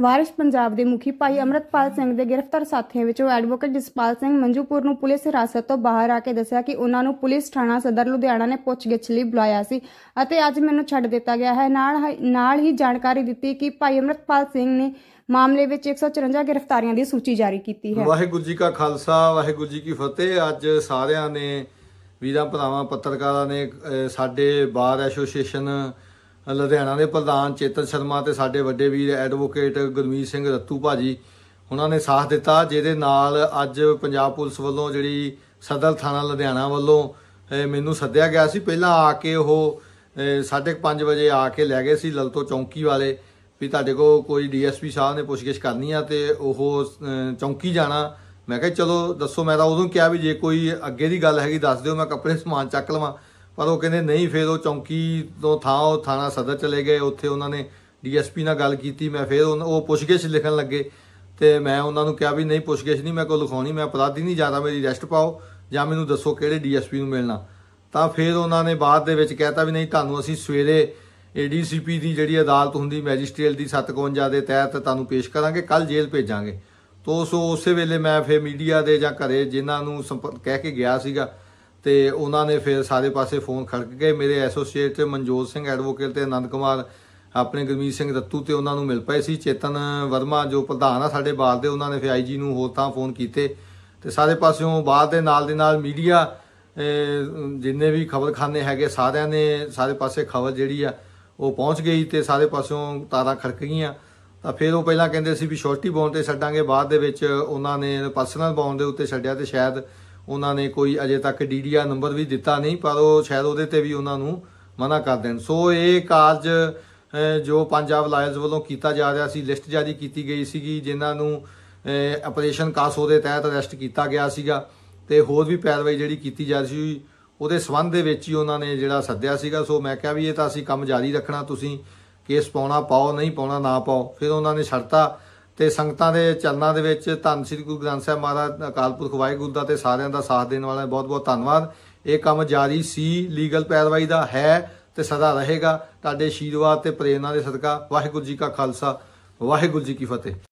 ਵਾਰਿਸ ਪੰਜਾਬ ਦੇ ਮੁਖੀ ਭਾਈ ਅਮਰਤਪਾਲ ਸਿੰਘ ਦੇ ਗ੍ਰਿਫਤਾਰ ਸਾਥੀਆਂ ਵਿੱਚੋਂ ਐਡਵੋਕੇਟ ਜਸਪਾਲ ਸਿੰਘ ਮੰਜੂਪੁਰ ਨੂੰ ਪੁਲਿਸ ਹਿਰਾਸਤ ਤੋਂ ਬਾਹਰ ਆ ਕੇ ਦੱਸਿਆ ਕਿ ਉਹਨਾਂ ਨੂੰ ਪੁਲਿਸ ਥਾਣਾ ਸਦਰ ਲੁਧਿਆਣਾ ਨੇ ਪੁੱਛਗਿੱਛ ਲਈ ਬੁਲਾਇਆ ਸੀ ਅਤੇ ਅੱਜ ਮੈਨੂੰ ਛੱਡ ਦਿੱਤਾ ਗਿਆ ਹੈ ਨਾਲ ਨਾਲ ਹੀ ਜਾਣਕਾਰੀ ਦਿੱਤੀ ਕਿ ਭਾਈ ਅਮਰਤਪਾਲ ਸਿੰਘ ਨੇ ਮਾਮਲੇ ਵਿੱਚ 154 ਗ੍ਰਿਫਤਾਰੀਆਂ ਦੀ ਸੂਚੀ ਜਾਰੀ ਕੀਤੀ ਹੈ ਵਾਹਿਗੁਰੂ ਜੀ ਕਾ ਖਾਲਸਾ ਵਾਹਿਗੁਰੂ ਜੀ ਕੀ ਫਤਿਹ ਅੱਜ ਸਾਰਿਆਂ ਨੇ ਵੀਰਾਂ ਭਰਾਵਾਂ ਪੱਤਰਕਾਰਾਂ ਨੇ ਸਾਡੇ ਬਾਰ ਐਸੋਸੀਏਸ਼ਨ ਲੁਧਿਆਣਾ ਦੇ ਪ੍ਰਧਾਨ ਚੇਤਨ ਸ਼ਰਮਾ ਤੇ ਸਾਡੇ ਵੱਡੇ ਵੀਰ ਐਡਵੋਕੇਟ ਗੁਰਮੀਤ ਸਿੰਘ ਰੱਤੂ ਭਾਜੀ ਉਹਨਾਂ ਨੇ ਸਾਥ ਦਿੱਤਾ ਜਿਹਦੇ ਨਾਲ ਅੱਜ ਪੰਜਾਬ ਪੁਲਿਸ ਵੱਲੋਂ ਜਿਹੜੀ ਸਦਰ ਥਾਣਾ ਲੁਧਿਆਣਾ ਵੱਲੋਂ ਮੈਨੂੰ ਸੱਦਿਆ ਗਿਆ ਸੀ ਪਹਿਲਾਂ ਆ ਕੇ ਉਹ 5:30 ਵਜੇ ਆ ਕੇ ਲੈ ਗਏ ਸੀ ਲਲਤੋ ਚੌਂਕੀ ਵਾਲੇ ਵੀ ਤੁਹਾਡੇ ਕੋ ਕੋਈ ਡੀਐਸਪੀ ਸਾਹਿਬ ਨੇ ਪੁੱਛਗਿਛ ਕਰਨੀ ਆ ਤੇ ਉਹ ਚੌਂਕੀ ਜਾਣਾ ਮੈਂ ਕਿਹਾ ਚਲੋ ਦੱਸੋ ਮੈਂ ਤਾਂ ਉਦੋਂ ਕਿਹਾ ਵੀ ਜੇ ਕੋਈ ਅੱਗੇ ਦੀ ਗੱਲ ਹੈਗੀ ਦੱਸ ਦਿਓ ਮੈਂ ਕੱਪੜੇ ਸਮਾਨ ਚੱਕ ਲਵਾਂ ਪਰ ਉਹ ਕਹਿੰਦੇ ਨਹੀਂ ਫਿਰ ਉਹ ਚੌਂਕੀ ਤੋਂ ਥਾਂ ਉਹ ਥਾਣਾ ਸਦਰ ਚਲੇ ਗਏ ਉੱਥੇ ਉਹਨਾਂ ਨੇ ਡੀਐਸਪੀ ਨਾਲ ਗੱਲ ਕੀਤੀ ਮੈਂ ਫਿਰ ਉਹ ਪੁੱਛਗਿਛ ਲਿਖਣ ਲੱਗੇ ਤੇ ਮੈਂ ਉਹਨਾਂ ਨੂੰ ਕਿਹਾ ਵੀ ਨਹੀਂ ਪੁੱਛਗਿਛ ਨਹੀਂ ਮੈਂ ਕੋ ਲਿਖਾਉਣੀ ਮੈਂ ਅਪਰਾਧੀ ਨਹੀਂ ਜ਼ਿਆਦਾ ਮੇਰੀ ਅਰੈਸਟ ਪਾਓ ਜਾਂ ਮੈਨੂੰ ਦੱਸੋ ਕਿਹੜੇ ਡੀਐਸਪੀ ਨੂੰ ਮਿਲਣਾ ਤਾਂ ਫਿਰ ਉਹਨਾਂ ਨੇ ਬਾਅਦ ਦੇ ਵਿੱਚ ਕਹਿਤਾ ਵੀ ਨਹੀਂ ਤੁਹਾਨੂੰ ਅਸੀਂ ਸਵੇਰੇ ਏਡੀਸੀਪੀ ਦੀ ਜਿਹੜੀ ਅਦਾਲਤ ਹੁੰਦੀ ਮੈਜਿਸਟ੍ਰੇਟ ਦੀ 57 ਦੇ ਤਹਿਤ ਤੁਹਾਨੂੰ ਪੇਸ਼ ਕਰਾਂਗੇ ਕੱਲ ਜੇਲ੍ਹ ਭੇਜਾਂਗੇ ਤੋਂ ਉਸੇ ਵੇਲੇ ਮੈਂ ਫੇਰ ਮੀਡੀਆ ਦੇ ਜਾਂ ਘਰੇ ਜਿਨ੍ਹਾਂ ਨੂੰ ਸੰਪਰਕ ਕਹਿ ਕੇ ਗਿਆ ਸੀਗਾ ਤੇ ਉਹਨਾਂ ਨੇ ਫਿਰ ਸਾਰੇ ਪਾਸੇ ਫੋਨ ਖੜਕ ਗਏ ਮੇਰੇ ਐਸੋਸੀਏਟ ਮਨਜੋਤ ਸਿੰਘ ਐਡਵੋਕੇਟ ਤੇ ਆਨੰਦ ਕੁਮਾਰ ਆਪਣੇ ਗੁਰਮੀਤ ਸਿੰਘ ਰੱਤੂ ਤੇ ਉਹਨਾਂ ਨੂੰ ਮਿਲ ਪਏ ਸੀ ਚੇਤਨ ਵਰਮਾ ਜੋ ਪ੍ਰਧਾਨ ਆ ਸਾਡੇ ਬਾਲ ਦੇ ਉਹਨਾਂ ਨੇ ਫਿਰ ਆਈਜੀ ਨੂੰ ਹੋਰ ਤਾਂ ਫੋਨ ਕੀਤੇ ਤੇ ਸਾਰੇ ਪਾਸਿਓਂ ਬਾਅਦ ਦੇ ਨਾਲ ਦੇ ਨਾਲ ਮੀਡੀਆ ਜਿੰਨੇ ਵੀ ਖਬਰਖਾਨੇ ਹੈਗੇ ਸਾਰਿਆਂ ਨੇ ਸਾਰੇ ਪਾਸੇ ਖਬਰ ਜਿਹੜੀ ਆ ਉਹ ਪਹੁੰਚ ਗਈ ਤੇ ਸਾਰੇ ਪਾਸਿਓਂ ਤਾਰਾਂ ਖੜਕ ਗਈਆਂ ਤਾਂ ਫਿਰ ਉਹ ਪਹਿਲਾਂ ਕਹਿੰਦੇ ਸੀ ਵੀ ਸ਼ੋਰਟੀ ਬੌਂਡ ਤੇ ਛੱਡਾਂਗੇ ਬਾਅਦ ਦੇ ਵਿੱਚ ਉਹਨਾਂ ਨੇ ਪਰਸਨਲ ਬੌਂਡ ਦੇ ਉੱਤੇ ਛੱਡਿਆ ਤੇ ਸ਼ਾਇਦ ਉਹਨਾਂ ਨੇ ਕੋਈ ਅਜੇ ਤੱਕ ਡੀਡੀਆ ਨੰਬਰ ਵੀ ਦਿੱਤਾ ਨਹੀਂ ਪਰ ਉਹ ਸ਼ਾਇਦ ਉਹਦੇ ਤੇ ਵੀ ਉਹਨਾਂ ਨੂੰ ਮਨਾ ਕਰ ਦੇਣ ਸੋ ਇਹ ਕਾਰਜ ਜੋ ਪੰਜਾਬ ਲਾਇਲਸ ਵੱਲੋਂ ਕੀਤਾ ਜਾ ਰਿਹਾ ਸੀ ਲਿਸਟ ਜਾਰੀ ਕੀਤੀ ਗਈ ਸੀਗੀ ਜਿਨ੍ਹਾਂ ਨੂੰ ਆਪਰੇਸ਼ਨ ਕਾਸੋ ਦੇ ਤਹਿਤ ਅਰੈਸਟ ਕੀਤਾ ਗਿਆ ਸੀਗਾ ਤੇ ਹੋਰ ਵੀ ਪੈਰਵਾਈ ਜਿਹੜੀ ਕੀਤੀ ਜਾ ਰਹੀ ਸੀ ਉਹਦੇ ਸਬੰਧ ਦੇ ਵਿੱਚ ਹੀ ਉਹਨਾਂ ਨੇ ਜਿਹੜਾ ਸੱਦਿਆ ਸੀਗਾ ਸੋ ਮੈਂ ਕਿਹਾ ਵੀ ਇਹ ਤਾਂ ਅਸੀਂ ਕੰਮ ਜਾਰੀ ਰੱਖਣਾ ਤੁਸੀਂ ਕੇਸ ਪਾਉਣਾ ਪਾਓ ਨਹੀਂ ਪਾਉਣਾ ਨਾ ਪਾਓ ਫਿਰ ਉਹਨਾਂ ਨੇ ਛੜਤਾ ਤੇ ਸੰਗਤਾਂ ਦੇ ਚਰਨਾਂ ਦੇ ਵਿੱਚ ਧੰਨ ਸ੍ਰੀ ਗੁਰੂ ਗ੍ਰੰਥ ਸਾਹਿਬ ਮਹਾਰਾਜ ਅਕਾਲ ਪੁਰਖ ਵਾਹਿਗੁਰੂ ਦਾ ਤੇ ਸਾਰਿਆਂ ਦਾ ਸਾਥ ਦੇਣ ਵਾਲਾ ਬਹੁਤ-ਬਹੁਤ ਧੰਨਵਾਦ ਇਹ ਕੰਮ ਜਾਰੀ ਸੀ ਲੀਗਲ ਪੈਰਵਾਈ ਦਾ ਹੈ ਤੇ ਸਦਾ ਰਹੇਗਾ ਤੁਹਾਡੇ ਅਸ਼ੀਰਵਾਦ ਤੇ ਪ੍ਰੇਰਣਾ ਦੇ ਸਦਕਾ ਵਾਹਿਗੁਰੂ ਜੀ ਕਾ ਖਾਲਸਾ ਵਾਹਿਗੁਰੂ ਜੀ ਕੀ ਫਤਿਹ